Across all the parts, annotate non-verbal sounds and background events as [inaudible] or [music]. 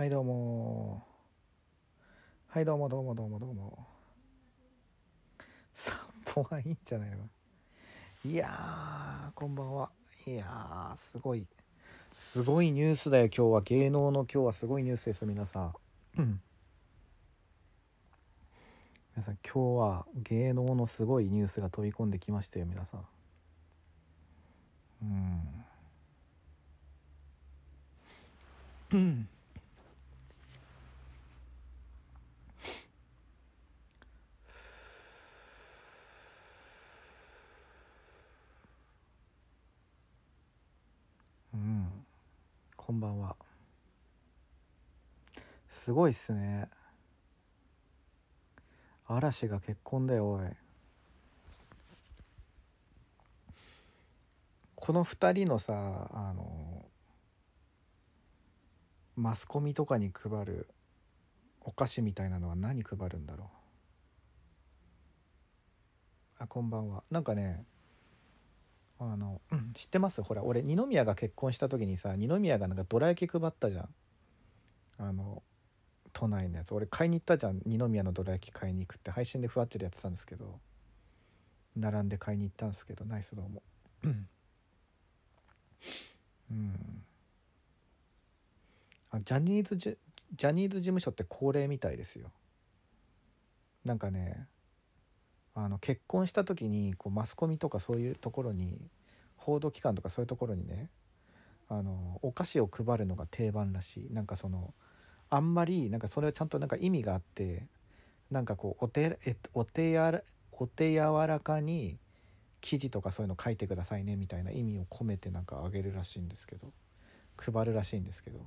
はいどうもはいどうもどうもどうもどうも散歩はいいんじゃないのいやーこんばんはいやーすごいすごいニュースだよ今日は芸能の今日はすごいニュースです皆さん、ん、皆さん今日は芸能のすごいニュースが飛び込んできましたよ皆さんうんうんうんこんばんはすごいっすね嵐が結婚だよおいこの2人のさあのマスコミとかに配るお菓子みたいなのは何配るんだろうあこんばんはなんかねあの、うん、知ってますほら俺二宮が結婚した時にさ二宮がなんかどら焼き配ったじゃんあの都内のやつ俺買いに行ったじゃん二宮のどら焼き買いに行くって配信でふわっちりやってたんですけど並んで買いに行ったんですけどナイスどうもうんあジャニーズジャニーズ事務所って恒例みたいですよなんかねあの結婚した時にこうマスコミとかそういうところに報道機関とかそういうところにねあのお菓子を配るのが定番らしいなんかそのあんまりなんかそれはちゃんとなんか意味があってなんかこうお手えお手やお手柔らかに記事とかそういうの書いてくださいねみたいな意味を込めてなんかあげるらしいんですけど配るらしいんですけど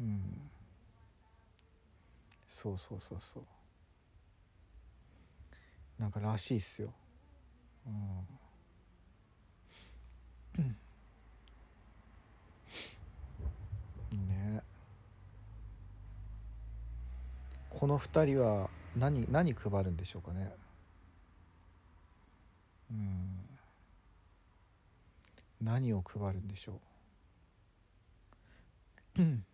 うんそうそうそうそうなんからしいっすよ。うんねこの2人は何何配るんでしょうかねうん何を配るんでしょう、うん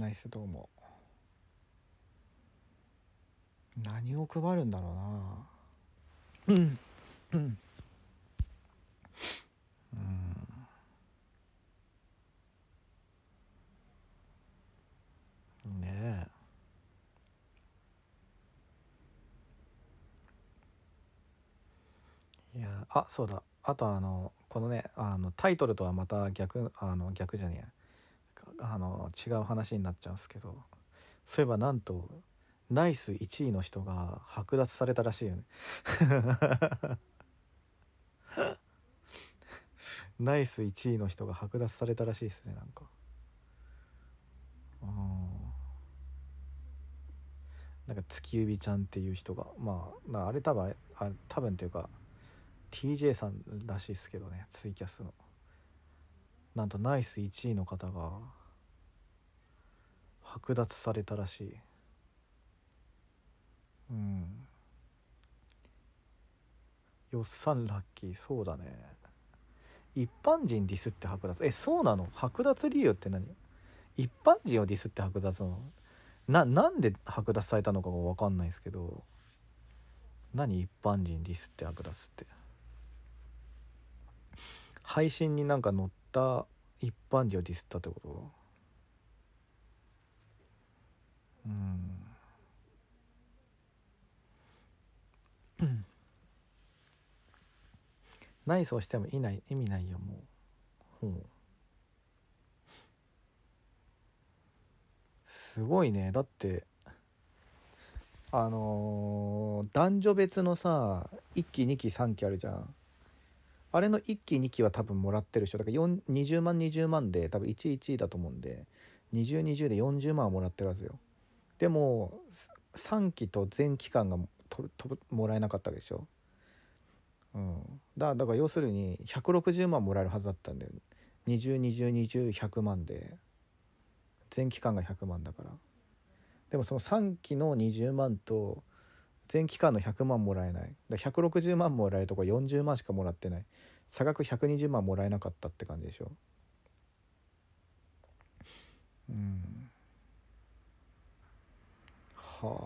ナイスどうも何を配るんだろうなうんうんうんねえいやあそうだあとあのこのねあのタイトルとはまた逆あの逆じゃねえあの違う話になっちゃうんですけどそういえばなんとナイス1位の人が剥奪されたらしいよね [laughs] ナイス1位の人が剥奪されたらしいですねなんかうんなんか月指ちゃんっていう人がまああれ多分あ多分っていうか TJ さんらしいですけどねツイキャスのなんとナイス1位の方が剥奪されたらしいうんよっさんラッキーそうだね一般人ディスって剥奪えそうなの剥奪理由って何一般人をディスって剥奪のななんで剥奪されたのかが分かんないですけど何一般人ディスって剥奪って配信になんか載った一般人をディスったってことうんナイスをしてもいない意味ないよもうほうすごいねだってあのー、男女別のさ1期2期3期あるじゃんあれの1期2期は多分もらってる人だから20万20万で多分11位だと思うんで2 0 20で40万はもらってるはずよでも3期と全期間がもらえなかったわけでしょ、うん、だだから要するに160万もらえるはずだったんだよ20202100万で全期間が100万だからでもその3期の20万と全期間の100万もらえないだ160万もらえるとこ40万しかもらってない差額120万もらえなかったって感じでしょうんはあ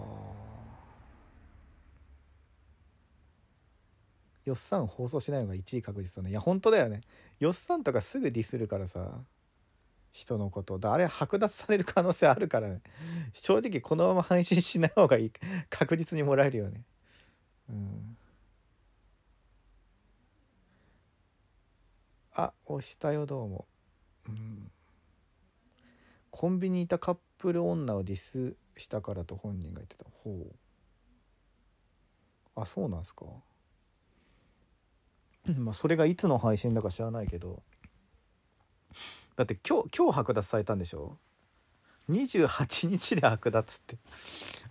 よっさん放送しないのが1位確実だねいや本当だよねよっさんとかすぐディスるからさ人のことだあれ剥奪される可能性あるからね正直このまま配信しない方がいい確実にもらえるよねうんあ押したよどうもうんコンビニいたカップル女をディスしたからと本人が言ってたほうあそうなんすかまあそれがいつの配信だか知らないけどだって今日今日剥奪されたんでしょ28日で剥奪って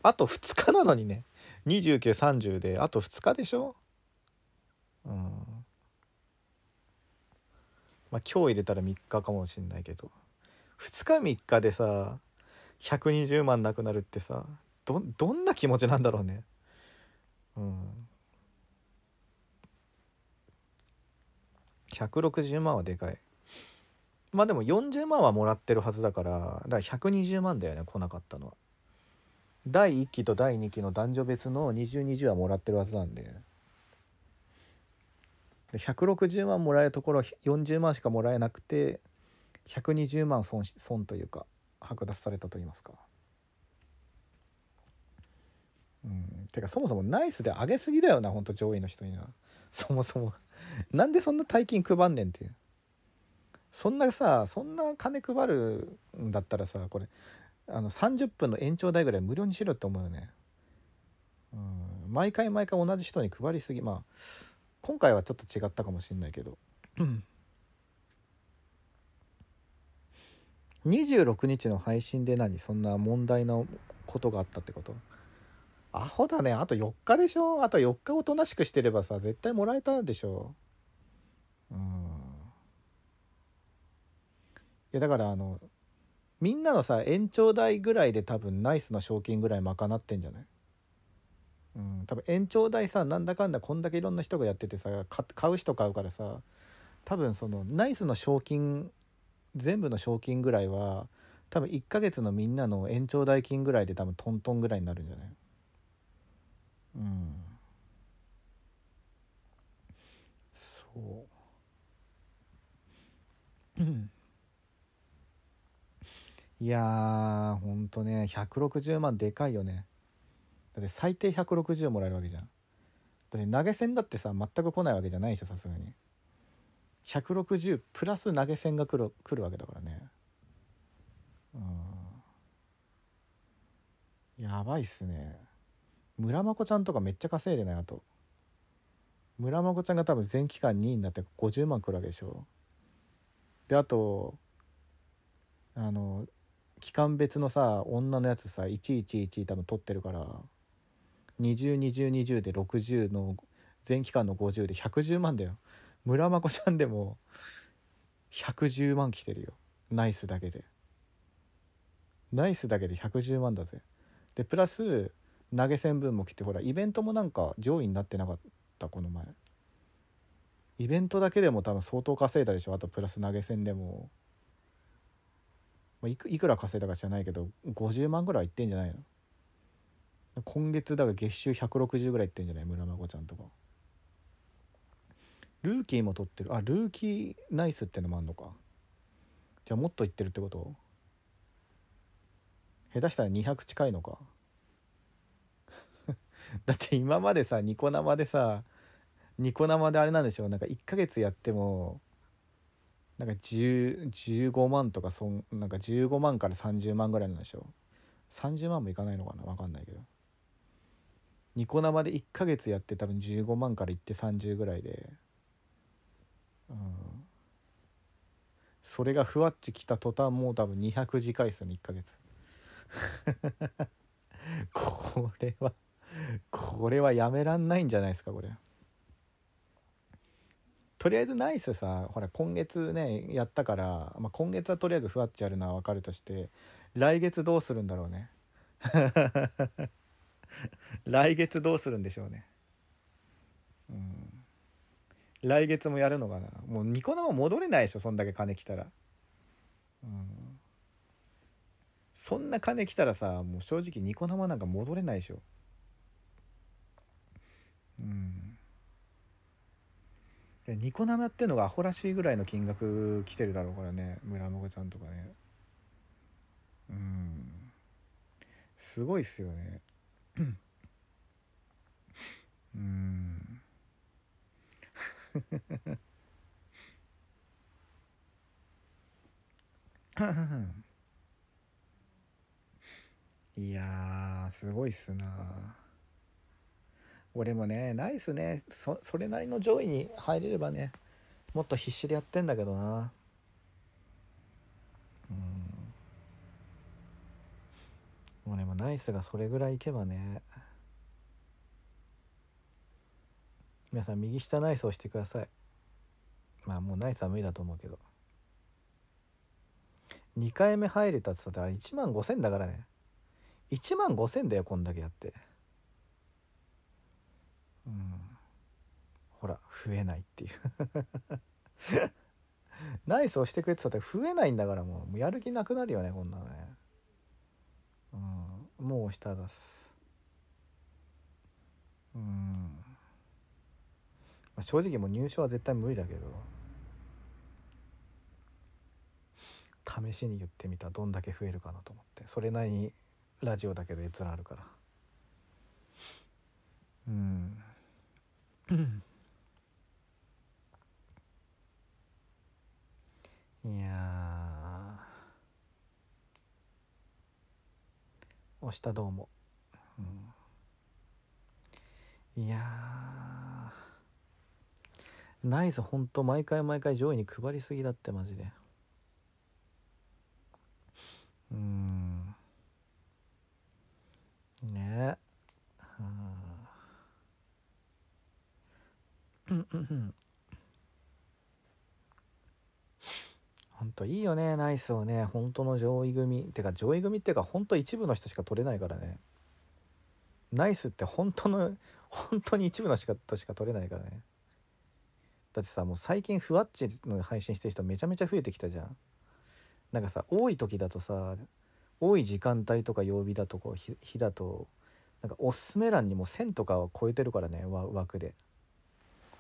あと2日なのにね2930であと2日でしょうんまあ今日入れたら3日かもしんないけど2日3日でさ120万なくなるってさどどんな気持ちなんだろうねうん160万はでかいまあでも40万はもらってるはずだからだから120万だよね来なかったのは第1期と第2期の男女別の2020はもらってるはずなんで160万もらえるところ40万しかもらえなくて120万損し損というか剥奪されたと言いますか。うん、てかそもそもナイスで上げすぎだよなほんと上位の人には [laughs] そもそもなんでそんな大金配んねんっていうそんなさそんな金配るんだったらさこれあの30分の延長代ぐらい無料にしろって思うよねうん毎回毎回同じ人に配りすぎまあ今回はちょっと違ったかもしんないけど26日の配信で何そんな問題のことがあったってことアホだねあと4日でしょあと4日おとなしくしてればさ絶対もらえたでしょうんいやだからあのみんなのさ延長代ぐらいで多分ナイスの賞金ぐらい賄ってんじゃないうん、多分延長代さなんだかんだこんだけいろんな人がやっててさ買う人買うからさ多分そのナイスの賞金全部の賞金ぐらいは多分1ヶ月のみんなの延長代金ぐらいで多分トントンぐらいになるんじゃないうんそういやーほんとね160万でかいよねだって最低160もらえるわけじゃんだって投げ銭だってさ全く来ないわけじゃないでしょさすがに160プラス投げ銭がくるくるわけだからねうんやばいっすね村まこちゃんとかめっちゃ稼いでないあと村まこちゃんが多分全期間2位になって50万くるわけでしょであとあの期間別のさ女のやつさ1 1 1多分取ってるから202020 20で60の全期間の50で110万だよ村真子ちゃんでも110万来てるよナイスだけでナイスだけで110万だぜでプラス投げ銭分も来てほらイベントもなんか上位になってなかったこの前イベントだけでも多分相当稼いだでしょあとプラス投げ銭でも、まあ、いくいくら稼いだか知らないけど50万ぐらいいってんじゃないの今月だから月収160ぐらいいってんじゃない村真子ちゃんとか。ルーキーも取ってるあルーキーナイスってのもあんのかじゃあもっといってるってこと下手したら200近いのか [laughs] だって今までさニコ生でさニコ生であれなんでしょうなんか1ヶ月やってもなんか15万とかそんなんか15万から30万ぐらいなんでしょう30万もいかないのかな分かんないけどニコ生で1ヶ月やって多分15万からいって30ぐらいでうん、それがふわっち来た途端もう多分200次回数に1ヶ月 [laughs] これはこれはやめらんないんじゃないですかこれとりあえずナイスさほら今月ねやったから、まあ、今月はとりあえずふわっちやるのはわかるとして来月どうするんだろうね [laughs] 来月どうするんでしょうねうん来月もやるのかなもうニコ生戻れないでしょそんだけ金来たら、うん、そんな金来たらさもう正直ニコ生なんか戻れないでしょうんニコ生ってのがアホらしいぐらいの金額来てるだろうからね村の子ちゃんとかねうんすごいっすよねうん [laughs] いやすごいっすな俺もねないっすねそそれなりの上位に入れればねもっと必死でやってんだけどなうんもナイスがそれぐらいいけばね皆さん右下ナイスをしてくださいまあもうナイスは無理だと思うけど2回目入れたっつったらてあれ1万5000だからね1万5000だよこんだけやってうんほら増えないっていうナイス押してくれてたって増えないんだからもうもうやる気なくなるよねこんなのねうんもう下出すうんまあ、正直もう入賞は絶対無理だけど試しに言ってみたどんだけ増えるかなと思ってそれなりにラジオだけど閲覧あるからうんいや押したどうも、うん、いやナイスほんと毎回毎回上位に配りすぎだってマジでうんねえうんうんうんほんといいよねナイスをね本当の上位組てか上位組っていうかほんと一部の人しか取れないからねナイスって本当の本当に一部の人しか取れないからねだってさもう最近ふわっちの配信してる人めちゃめちゃ増えてきたじゃんなんかさ多い時だとさ多い時間帯とか曜日だとこう日だとなんかおすすめ欄にも1000とかを超えてるからね枠で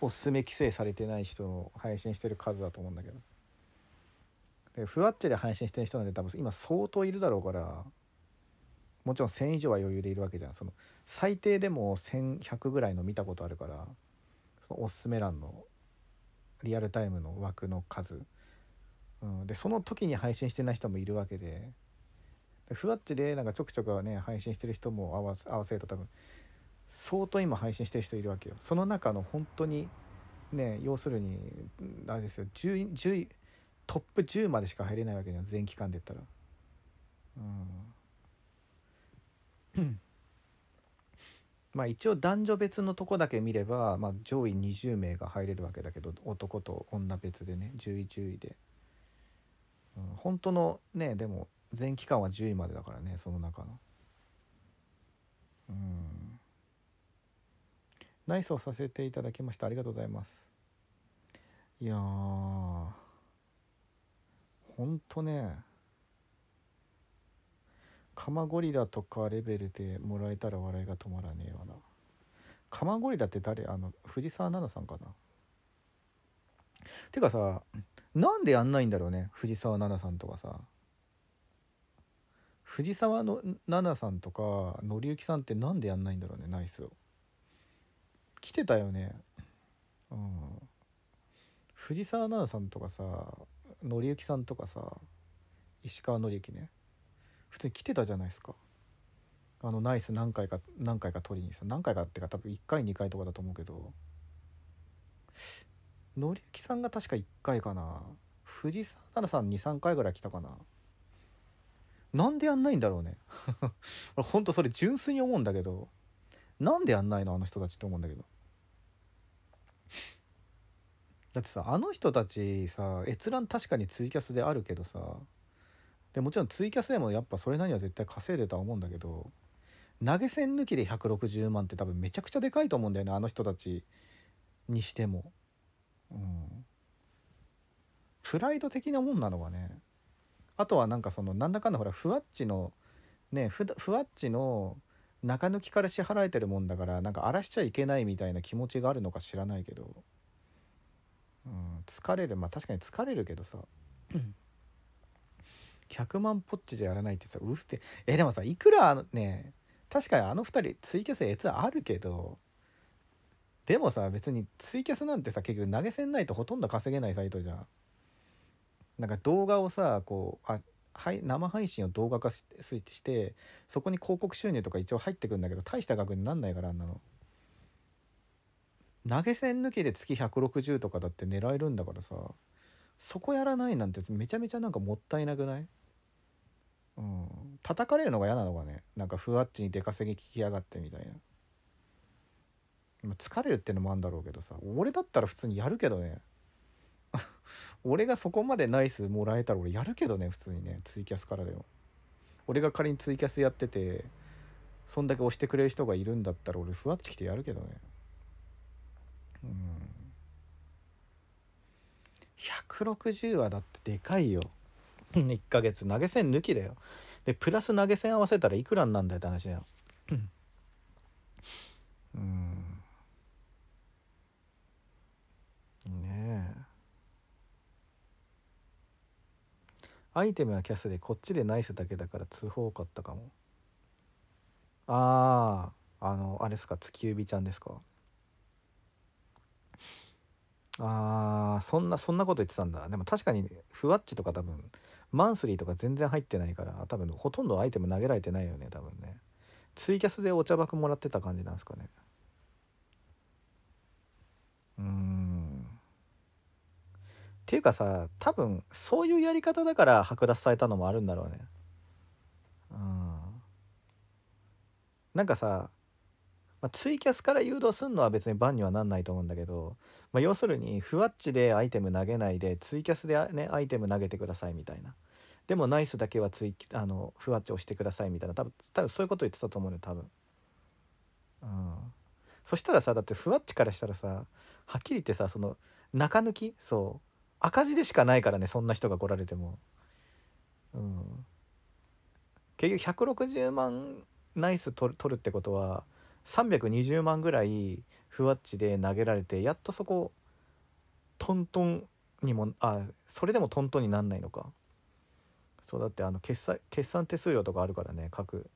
おすすめ規制されてない人の配信してる数だと思うんだけどでふわっちで配信してる人なんて多分今相当いるだろうからもちろん1000以上は余裕でいるわけじゃんその最低でも1100ぐらいの見たことあるからそのおすすめ欄のリアルタイムの枠の数、うん、でその時に配信してない人もいるわけでふわっちでなんかちょくちょくね配信してる人も合わ合わせると多分相当今配信してる人いるわけよその中の本当にね要するにあれですよ10 10トップ10までしか入れないわけじゃん全期間で言ったらうんまあ、一応男女別のとこだけ見れば、まあ、上位20名が入れるわけだけど男と女別でね10位10位で、うん、本当のねでも全期間は10位までだからねその中のうんナイスをさせていただきましたありがとうございますいやーほんとねカマゴリラとかレベルでもらえたら笑いが止まらねえわなカマゴリラって誰あの藤沢奈々さんかなてかさなんでやんないんだろうね藤沢奈々さんとかさ藤沢の奈々さんとか紀之さんってなんでやんないんだろうねナイスを来てたよねうん藤沢奈々さんとかさ紀之さんとかさ石川紀之ね普通に来てたじゃないですかあのナイス何回か何回か取りにさ何回かってか多分1回2回とかだと思うけどゆきさんが確か1回かな藤沢奈々さん23回ぐらい来たかななんでやんないんだろうねほんとそれ純粋に思うんだけどなんでやんないのあの人たちって思うんだけどだってさあの人たちさ閲覧確かにツイキャスであるけどさでもちろんツイキャスでもやっぱそれなりには絶対稼いでたと思うんだけど投げ銭抜きで160万って多分めちゃくちゃでかいと思うんだよねあの人たちにしても。うん、プライド的なもんなのがねあとはなんかそのなんだかんだほらふわっちのねふわっちの中抜きから支払えてるもんだからなんか荒らしちゃいけないみたいな気持ちがあるのか知らないけど、うん、疲れるまあ確かに疲れるけどさ100万ポッチじゃやらないってさうってえでもさいくらね確かにあの2人ツイキャスつあるけどでもさ別にツイキャスなんてさ結局投げ銭ないとほとんど稼げないサイトじゃん。なんか動画をさこうあはい生配信を動画化ししてそこに広告収入とか一応入ってくんだけど大した額になんないからあんなの。投げ銭抜きで月160とかだって狙えるんだからさそこやらないなんてめちゃめちゃなんかもったいなくないうん、叩かれるのが嫌なのがねなんかふわっちに出稼ぎ聞きやがってみたいな、まあ、疲れるってのもあるんだろうけどさ俺だったら普通にやるけどね [laughs] 俺がそこまでナイスもらえたら俺やるけどね普通にねツイキャスからでも俺が仮にツイキャスやっててそんだけ押してくれる人がいるんだったら俺ふわっち来てやるけどねうん160はだってでかいよ1ヶ月投げ銭抜きだよ。で、プラス投げ銭合わせたらいくらになんだよって話だよ。うん。ねえ。アイテムはキャスでこっちでナイスだけだから通報多かったかも。ああ、あの、あれですか、月指ちゃんですか。あーそんなそんなこと言ってたんだでも確かにふわっちとか多分マンスリーとか全然入ってないから多分ほとんどアイテム投げられてないよね多分ねツイキャスでお茶爆もらってた感じなんですかねうんっていうかさ多分そういうやり方だから剥奪されたのもあるんだろうねうんなんかさまあ、ツイキャスから誘導すんのは別にバンにはなんないと思うんだけど、まあ、要するにふわっちでアイテム投げないでツイキャスで、ね、アイテム投げてくださいみたいなでもナイスだけはツイあのふわっち押してくださいみたいな多分多分そういうこと言ってたと思うよ多分、うん、そしたらさだってふわっちからしたらさはっきり言ってさその中抜きそう赤字でしかないからねそんな人が来られてもうん結局160万ナイス取るってことは320万ぐらいふわっちで投げられてやっとそこトントンにもあそれでもトントンになんないのかそうだってあの決済決算手数料とかあるからね各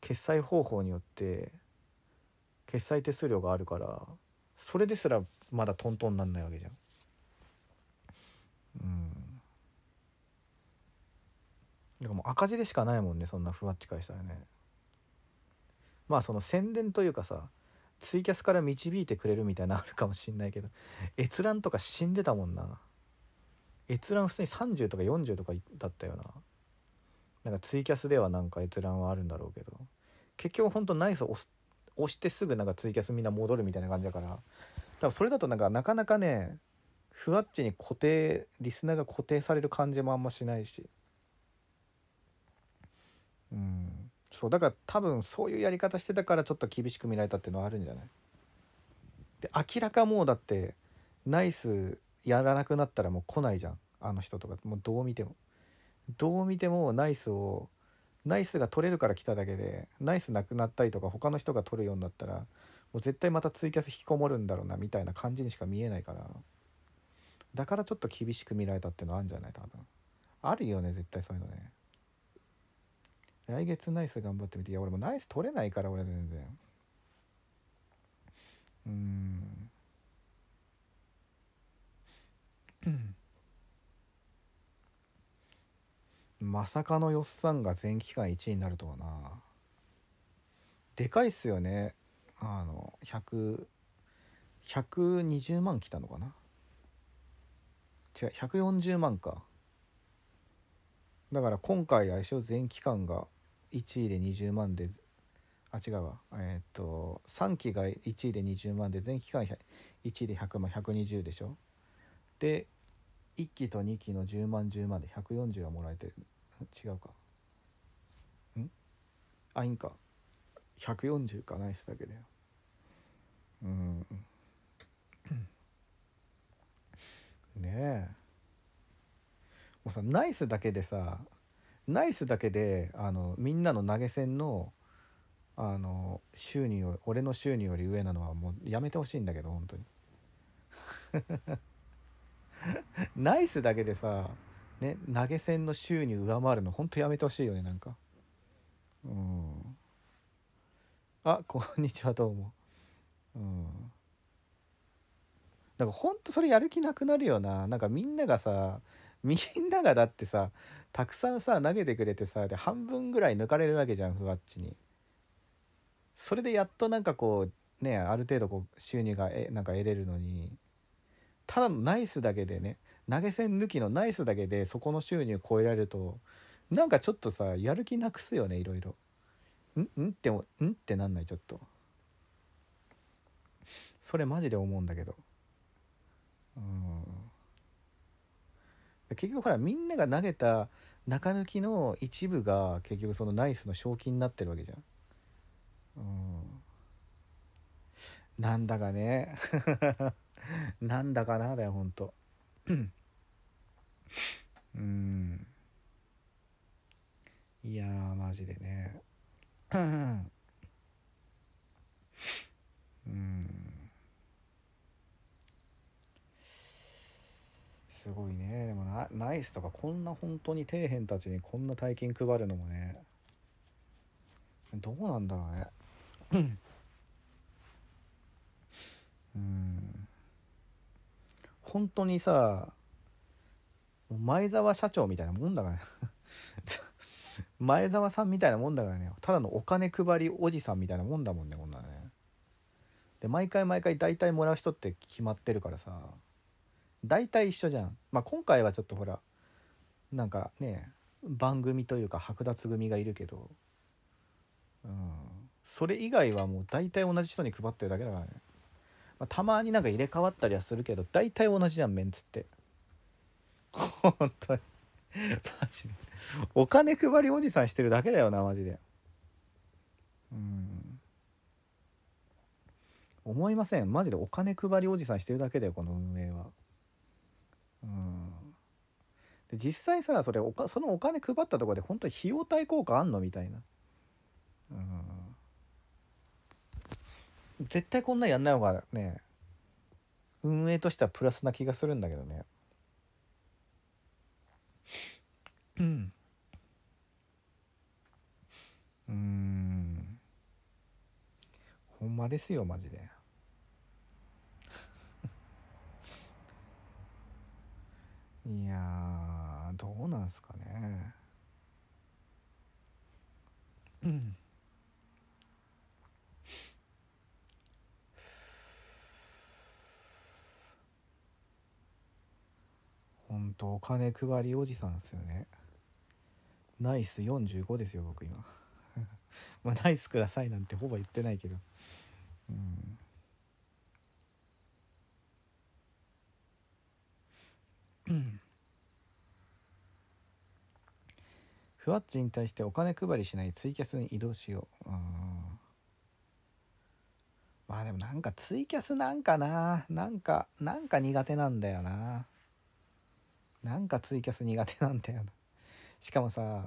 決済方法によって決済手数料があるからそれですらまだトントンなんないわけじゃんうんだかもう赤字でしかないもんねそんなふわっち返したらねまあその宣伝というかさツイキャスから導いてくれるみたいなのあるかもしんないけど閲覧とか死んでたもんな閲覧普通に30とか40とかだったよななんかツイキャスではなんか閲覧はあるんだろうけど結局ほんとナイス押す押してすぐなんかツイキャスみんな戻るみたいな感じだから多分それだとなんかなかなかねふわっちに固定リスナーが固定される感じもあんましないしうんそうだから多分そういうやり方してたからちょっと厳しく見られたっていうのはあるんじゃないで明らかもうだってナイスやらなくなったらもう来ないじゃんあの人とかもうどう見てもどう見てもナイスをナイスが取れるから来ただけでナイスなくなったりとか他の人が取るようになったらもう絶対またツイキャス引きこもるんだろうなみたいな感じにしか見えないからだからちょっと厳しく見られたっていうのはあるんじゃない多分あるよね絶対そういうのね来月ナイス頑張ってみていや俺もナイス取れないから俺全然うんまさかのよっさんが全期間1位になるとはなでかいっすよねあの100 120万来たのかな違う140万かだから今回相性全期間が1位で20万であ違うわえー、っと3期が1位で20万で全期間1位で100万120でしょで1期と2期の10万10万で140はもらえてる違うかんあいいんか140かナイスだけだようんねえもうさナイスだけでさナイスだけであのみんなの投げ銭のあの収入を俺の収入より上なのはもうやめてほしいんだけど本当に [laughs] ナイスだけでさ、ね、投げ銭の収入上回るの本当やめてほしいよねなんかうんあこんにちはどうもうんなんかほんとそれやる気なくなるよななんかみんながさみんながだってさたくさんさ投げてくれてさで半分ぐらい抜かれるわけじゃんふわっちに。それでやっとなんかこうねある程度こう収入がえなんか得れるのにただのナイスだけでね投げ銭抜きのナイスだけでそこの収入超えられるとなんかちょっとさやる気なくすよねいろいろ。んんってもんってなんないちょっと。それマジで思うんだけど。うん結局ほらみんなが投げた中抜きの一部が結局そのナイスの賞金になってるわけじゃん。うん、なんだかね [laughs] なんだかなだよほんと。うんいやマジでねうんすごいねでもナイスとかこんな本当に底辺たちにこんな大金配るのもねどうなんだろうねうん本当にさ前澤社長みたいなもんだからね [laughs] 前澤さんみたいなもんだからねただのお金配りおじさんみたいなもんだもんねこんなねで毎回毎回大体もらう人って決まってるからさ大体一緒じゃん。まあ、今回はちょっとほらなんかね番組というか剥奪組がいるけど、うん、それ以外はもう大体同じ人に配ってるだけだからね、まあ、たまになんか入れ替わったりはするけど大体同じじゃんメンツって。本当にマジでお金配りおじさんしてるだけだよなマジでうん思いませんマジでお金配りおじさんしてるだけだよこの運営はうんで実際さそれおかそのお金配ったとこで本当に費用対効果あんのみたいな、うん、絶対こんなんやんない方がね運営としてはプラスな気がするんだけどねうんうんほんまですよマジで。いやどうなんすかね。うん。ほんとお金配りおじさんですよね。ナイス45ですよ僕今。[laughs] まあナイスくださいなんてほぼ言ってないけど。うん。ふわっちに対してお金配りしないツイキャスに移動しよう。うんまあでもなんかツイキャスなんかな。なんか、なんか苦手なんだよな。なんかツイキャス苦手なんだよな。しかもさ、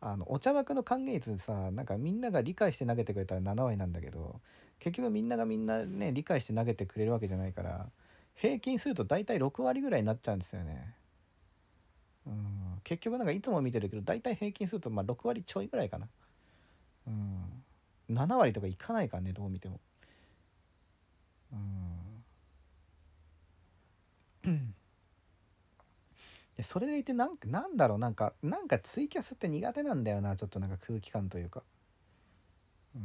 あの、お茶枠の還元率さ、なんかみんなが理解して投げてくれたら7割なんだけど、結局みんながみんなね、理解して投げてくれるわけじゃないから、平均すると大体6割ぐらいになっちゃうんですよね。うん、結局なんかいつも見てるけど大体平均するとまあ6割ちょいぐらいかな。うん、7割とかいかないからねどう見ても。うんでそれでいてなんなんだろうなんかなんかツイキャスって苦手なんだよなちょっとなんか空気感というか。う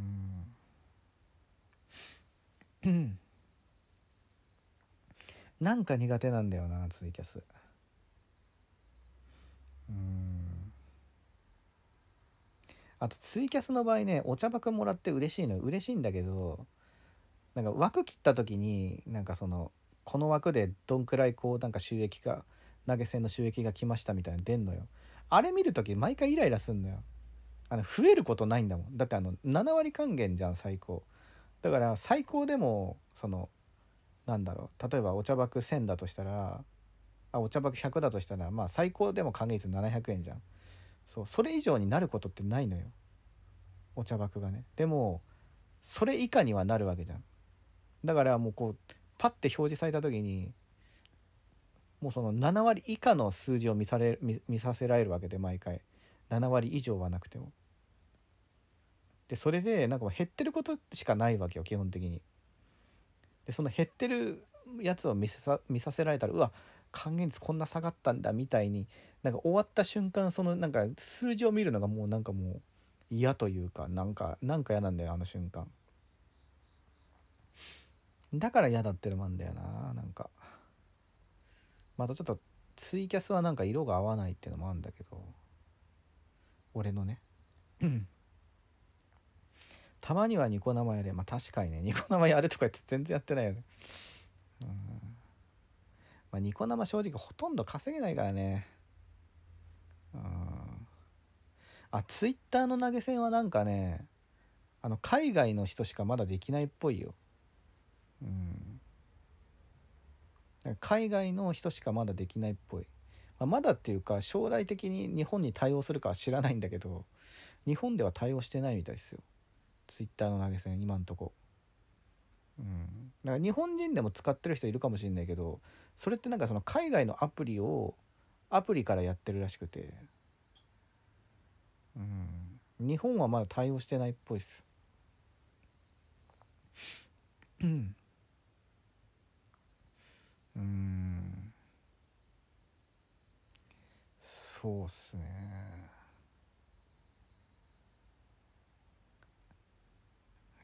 んなんか苦手なんだよなツイキャスうんあとツイキャスの場合ねお茶箱もらって嬉しいの嬉しいんだけどなんか枠切った時になんかそのこの枠でどんくらいこうなんか収益が投げ銭の収益が来ましたみたいな出んのよあれ見る時毎回イライラすんのよあの増えることないんだもんだってあの7割還元じゃん最高だから最高でもそのなんだろう例えばお茶爆1000だとしたらあお茶爆100だとしたらまあ最高でも還元率700円じゃんそうそれ以上になることってないのよお茶爆がねでもそれ以下にはなるわけじゃんだからもうこうパッて表示された時にもうその7割以下の数字を見され見見させられるわけで毎回7割以上はなくてもでそれでなんか減ってることしかないわけよ基本的にでその減ってるやつを見さ見させられたらうわ還元率こんな下がったんだみたいになんか終わった瞬間そのなんか数字を見るのがもうなんかもう嫌というかなんかなんか嫌なんだよあの瞬間だから嫌だってのもあんだよななんか、またちょっとツイキャスはなんか色が合わないっていうのもあるんだけど俺のねうんたまにはニコ生やれ。まあ確かにね、ニコ生やれとか言って全然やってないよね。うん。まあニコ生正直ほとんど稼げないからね。うん。あ、ツイッターの投げ銭はなんかね、あの、海外の人しかまだできないっぽいよ。うん。海外の人しかまだできないっぽい。まあ、まだっていうか、将来的に日本に対応するかは知らないんだけど、日本では対応してないみたいですよ。ツイッターの投げ銭今んとこうん、だから日本人でも使ってる人いるかもしれないけどそれってなんかその海外のアプリをアプリからやってるらしくて、うん、日本はまだ対応してないっぽいです。うんそうっすね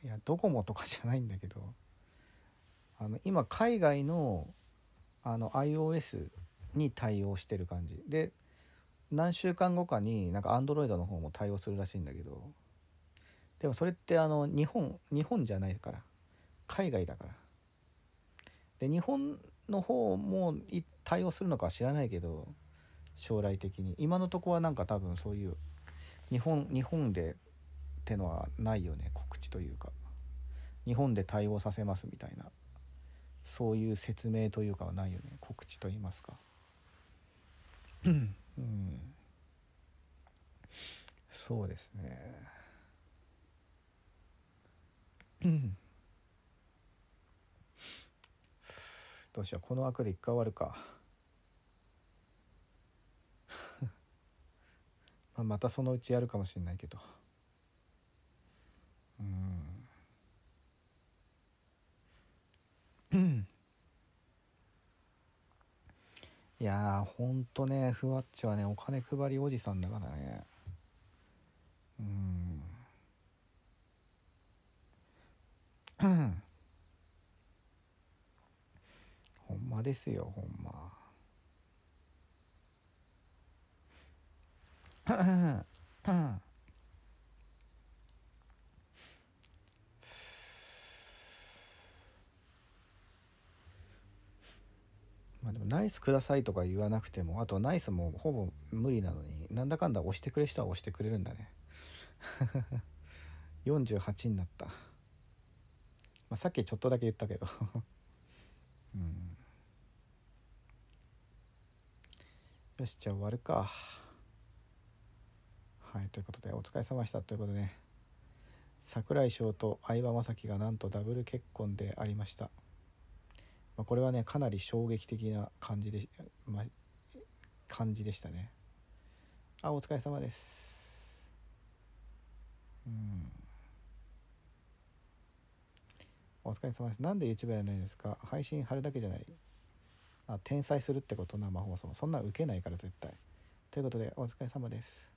いやドコモとかじゃないんだけどあの今海外のあの iOS に対応してる感じで何週間後かになんか Android の方も対応するらしいんだけどでもそれってあの日本日本じゃないから海外だからで日本の方も対応するのかは知らないけど将来的に今のとこはなんか多分そういう日本日本でってのはないよね告知というか日本で対応させますみたいなそういう説明というかはないよね告知と言いますかうんそうですねどうしようこの枠で一回終わるか [laughs] ままたそのうちやるかもしれないけど。うん [clears throat] いやーほんとねふわっちはねお金配りおじさんだからねうん [clears throat] ほんまですよほんまうん [clears throat] まあでもナイスくださいとか言わなくてもあとナイスもほぼ無理なのになんだかんだ押してくれる人は押してくれるんだね48 [laughs] になった、まあ、さっきちょっとだけ言ったけど [laughs] うんよしじゃあ終わるかはいということでお疲れ様でしたということで、ね、櫻井翔と相葉雅紀がなんとダブル結婚でありましたまあ、これはねかなり衝撃的な感じで、まあ、感じでしたねあお疲れ様ですうんお疲れ様です。なんで YouTube やないんですか配信貼るだけじゃない。あ、転載するってこと、生放送。そんな受けないから絶対。ということで、お疲れ様です。